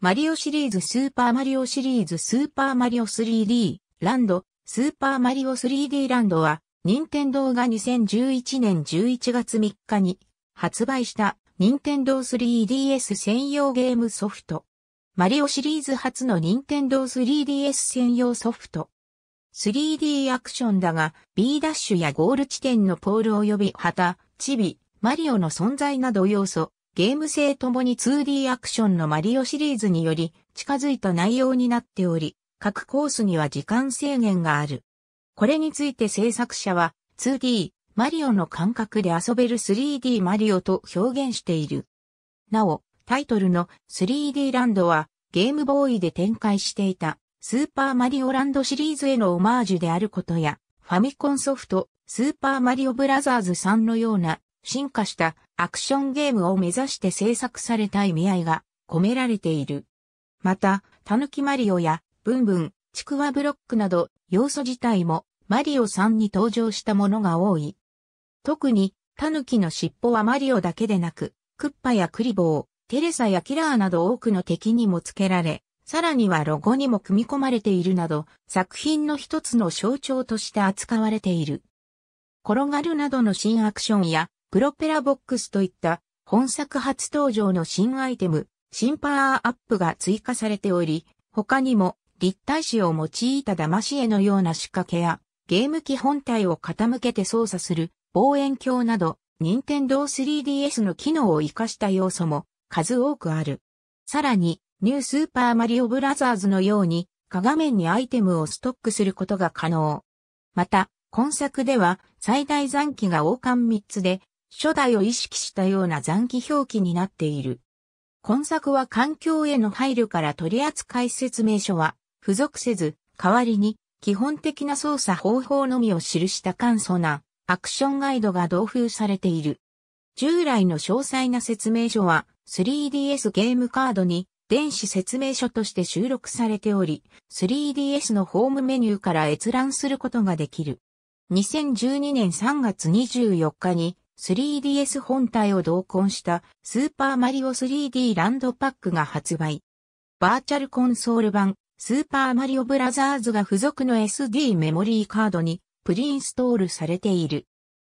マリオシリーズスーパーマリオシリーズスーパーマリオ 3D ランドスーパーマリオ 3D ランドは任天堂が2011年11月3日に発売した任天堂 3DS 専用ゲームソフト。マリオシリーズ初の任天堂 3DS 専用ソフト。3D アクションだが B ダッシュやゴール地点のポール及び旗、チビ、マリオの存在など要素、ゲーム性ともに 2D アクションのマリオシリーズにより近づいた内容になっており、各コースには時間制限がある。これについて制作者は 2D マリオの感覚で遊べる 3D マリオと表現している。なお、タイトルの 3D ランドはゲームボーイで展開していたスーパーマリオランドシリーズへのオマージュであることや、ファミコンソフト、スーパーマリオブラザーズさんのような進化したアクションゲームを目指して制作された意味合いが込められている。また、タヌキマリオやブンブン、ちくわブロックなど要素自体もマリオさんに登場したものが多い。特に、タヌキの尻尾はマリオだけでなく、クッパやクリボー、テレサやキラーなど多くの敵にも付けられ、さらにはロゴにも組み込まれているなど、作品の一つの象徴として扱われている。転がるなどの新アクションやプロペラボックスといった本作初登場の新アイテム、新パワーアップが追加されており、他にも立体紙を用いた騙し絵のような仕掛けや、ゲーム機本体を傾けて操作する望遠鏡など、任天堂 3DS の機能を活かした要素も数多くある。さらに、ニュースーパーマリオブラザーズのように、下画面にアイテムをストックすることが可能。また、今作では最大残機が王冠3つで、初代を意識したような残機表記になっている。今作は環境への配慮から取扱説明書は付属せず、代わりに基本的な操作方法のみを記した簡素なアクションガイドが同封されている。従来の詳細な説明書は 3DS ゲームカードに電子説明書として収録されており、3DS のホームメニューから閲覧することができる。2012年3月24日に 3DS 本体を同梱したスーパーマリオ 3D ランドパックが発売。バーチャルコンソール版スーパーマリオブラザーズが付属の SD メモリーカードにプリインストールされている。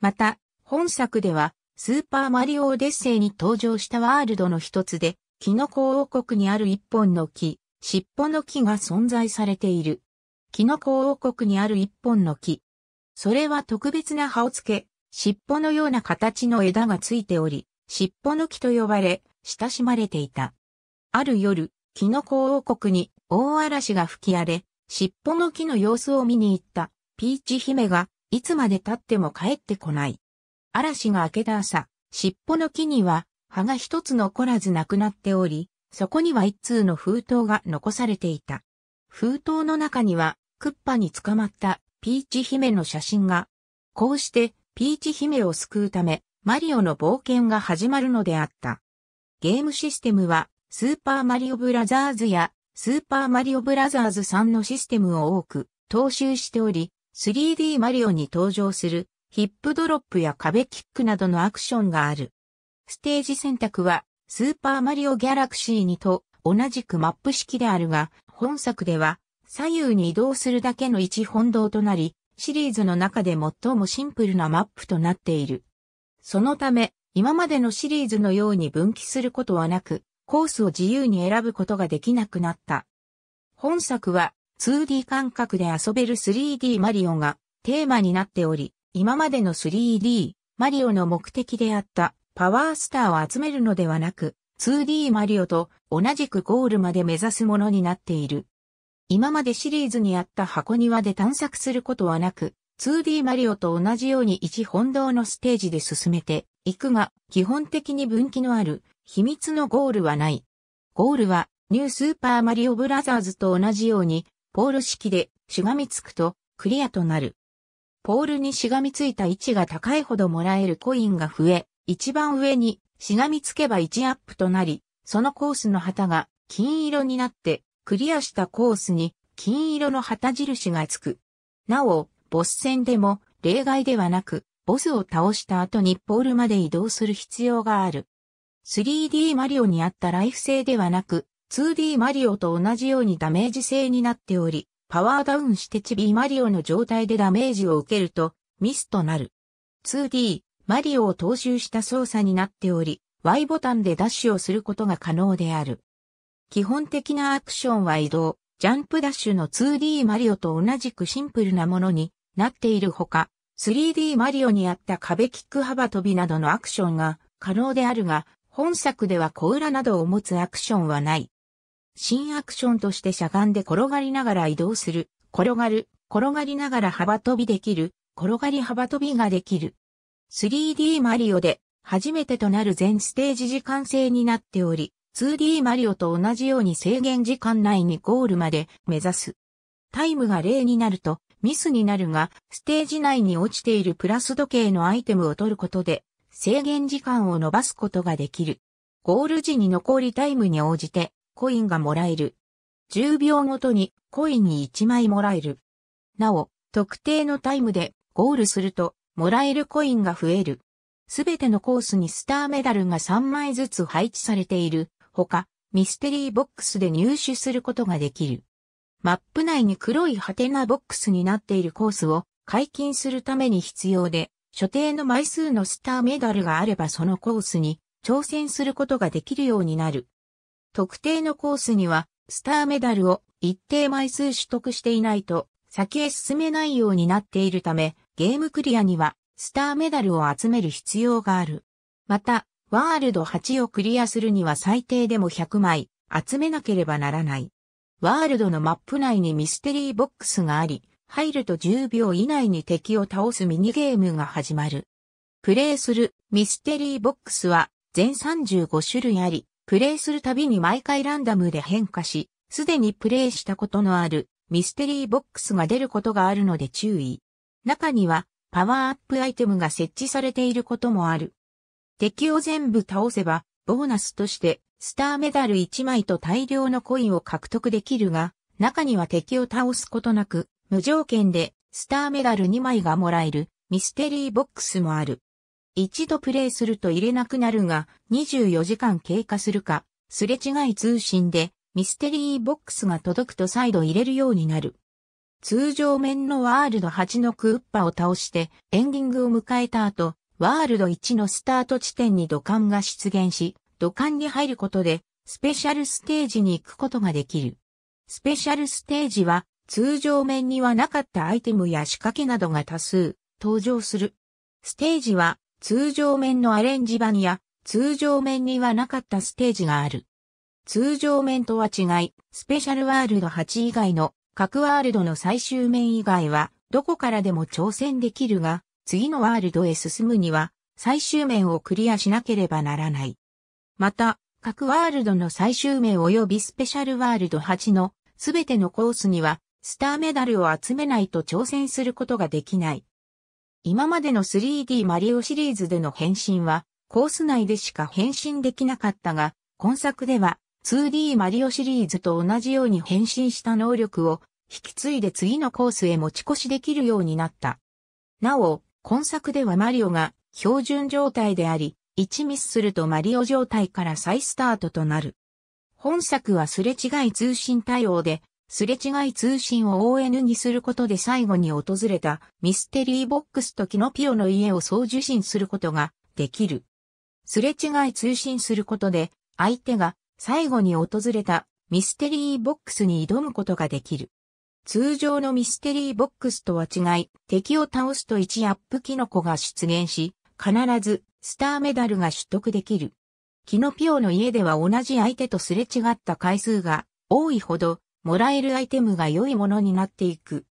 また、本作ではスーパーマリオオデッセイに登場したワールドの一つで、キノコ王国にある一本の木、尻尾の木が存在されている。キノコ王国にある一本の木。それは特別な葉をつけ、尻尾のような形の枝がついており、尻尾の木と呼ばれ、親しまれていた。ある夜、キノコ王国に大嵐が吹き荒れ、尻尾の木の様子を見に行ったピーチ姫がいつまで経っても帰ってこない。嵐が明けた朝、尻尾の木には葉が一つ残らずなくなっており、そこには一通の封筒が残されていた。封筒の中にはクッパに捕まったピーチ姫の写真が、こうしてピーチ姫を救うため、マリオの冒険が始まるのであった。ゲームシステムは、スーパーマリオブラザーズや、スーパーマリオブラザーズさんのシステムを多く、踏襲しており、3D マリオに登場する、ヒップドロップや壁キックなどのアクションがある。ステージ選択は、スーパーマリオギャラクシー2と同じくマップ式であるが、本作では、左右に移動するだけの一本道となり、シリーズの中で最もシンプルなマップとなっている。そのため、今までのシリーズのように分岐することはなく、コースを自由に選ぶことができなくなった。本作は 2D 感覚で遊べる 3D マリオがテーマになっており、今までの 3D マリオの目的であったパワースターを集めるのではなく、2D マリオと同じくゴールまで目指すものになっている。今までシリーズにあった箱庭で探索することはなく、2D マリオと同じように一本堂のステージで進めていくが、基本的に分岐のある秘密のゴールはない。ゴールは、ニュースーパーマリオブラザーズと同じように、ポール式でしがみつくとクリアとなる。ポールにしがみついた位置が高いほどもらえるコインが増え、一番上にしがみつけば1アップとなり、そのコースの旗が金色になってクリアしたコースに金色の旗印がつく。なお、ボス戦でも例外ではなく、ボスを倒した後にポールまで移動する必要がある。3D マリオにあったライフ制ではなく、2D マリオと同じようにダメージ制になっており、パワーダウンしてチビーマリオの状態でダメージを受けると、ミスとなる。2D マリオを踏襲した操作になっており、Y ボタンでダッシュをすることが可能である。基本的なアクションは移動、ジャンプダッシュの 2D マリオと同じくシンプルなものになっているほか、3D マリオにあった壁キック幅跳びなどのアクションが可能であるが、本作では小裏などを持つアクションはない。新アクションとしてしゃがんで転がりながら移動する、転がる、転がりながら幅跳びできる、転がり幅跳びができる。3D マリオで初めてとなる全ステージ時間制になっており、2D マリオと同じように制限時間内にゴールまで目指す。タイムが0になるとミスになるが、ステージ内に落ちているプラス時計のアイテムを取ることで制限時間を伸ばすことができる。ゴール時に残りタイムに応じてコインがもらえる。10秒ごとにコインに1枚もらえる。なお、特定のタイムでゴールするともらえるコインが増える。すべてのコースにスターメダルが3枚ずつ配置されているほか、ミステリーボックスで入手することができる。マップ内に黒いハテナボックスになっているコースを解禁するために必要で、所定の枚数のスターメダルがあればそのコースに挑戦することができるようになる。特定のコースには、スターメダルを一定枚数取得していないと、先へ進めないようになっているため、ゲームクリアには、スターメダルを集める必要がある。また、ワールド8をクリアするには最低でも100枚集めなければならない。ワールドのマップ内にミステリーボックスがあり、入ると10秒以内に敵を倒すミニゲームが始まる。プレイするミステリーボックスは全35種類あり、プレイするたびに毎回ランダムで変化し、すでにプレイしたことのあるミステリーボックスが出ることがあるので注意。中にはパワーアップアイテムが設置されていることもある。敵を全部倒せば、ボーナスとして、スターメダル1枚と大量のコインを獲得できるが、中には敵を倒すことなく、無条件で、スターメダル2枚がもらえる、ミステリーボックスもある。一度プレイすると入れなくなるが、24時間経過するか、すれ違い通信で、ミステリーボックスが届くと再度入れるようになる。通常面のワールド8のクーッパを倒して、エンディングを迎えた後、ワールド1のスタート地点に土管が出現し、土管に入ることで、スペシャルステージに行くことができる。スペシャルステージは、通常面にはなかったアイテムや仕掛けなどが多数登場する。ステージは、通常面のアレンジ版や、通常面にはなかったステージがある。通常面とは違い、スペシャルワールド8以外の各ワールドの最終面以外は、どこからでも挑戦できるが、次のワールドへ進むには、最終面をクリアしなければならない。また、各ワールドの最終面及びスペシャルワールド8のすべてのコースには、スターメダルを集めないと挑戦することができない。今までの 3D マリオシリーズでの変身は、コース内でしか変身できなかったが、今作では 2D マリオシリーズと同じように変身した能力を引き継いで次のコースへ持ち越しできるようになった。なお、今作ではマリオが標準状態であり、1ミスするとマリオ状態から再スタートとなる。本作はすれ違い通信対応で、すれ違い通信を ON にすることで最後に訪れたミステリーボックスとキノピオの家を送受信することができる。すれ違い通信することで相手が最後に訪れたミステリーボックスに挑むことができる。通常のミステリーボックスとは違い、敵を倒すと1アップキノコが出現し、必ずスターメダルが取得できる。キノピオの家では同じ相手とすれ違った回数が多いほど、もらえるアイテムが良いものになっていく。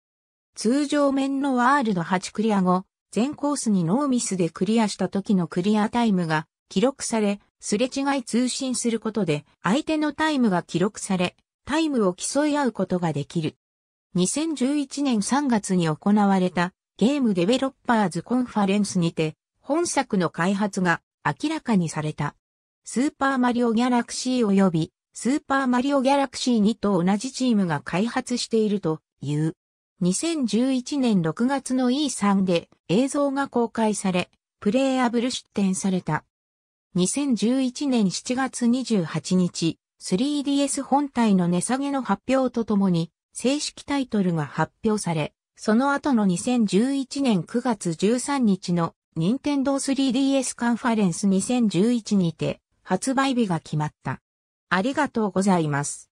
通常面のワールド8クリア後、全コースにノーミスでクリアした時のクリアタイムが記録され、すれ違い通信することで相手のタイムが記録され、タイムを競い合うことができる。2011年3月に行われたゲームデベロッパーズコンファレンスにて本作の開発が明らかにされた。スーパーマリオギャラクシー及びスーパーマリオギャラクシー2と同じチームが開発しているという。2011年6月の E3 で映像が公開され、プレイアブル出展された。2011年7月28日、3DS 本体の値下げの発表とともに、正式タイトルが発表され、その後の2011年9月13日の任天堂 3DS カンファレンス2011にて発売日が決まった。ありがとうございます。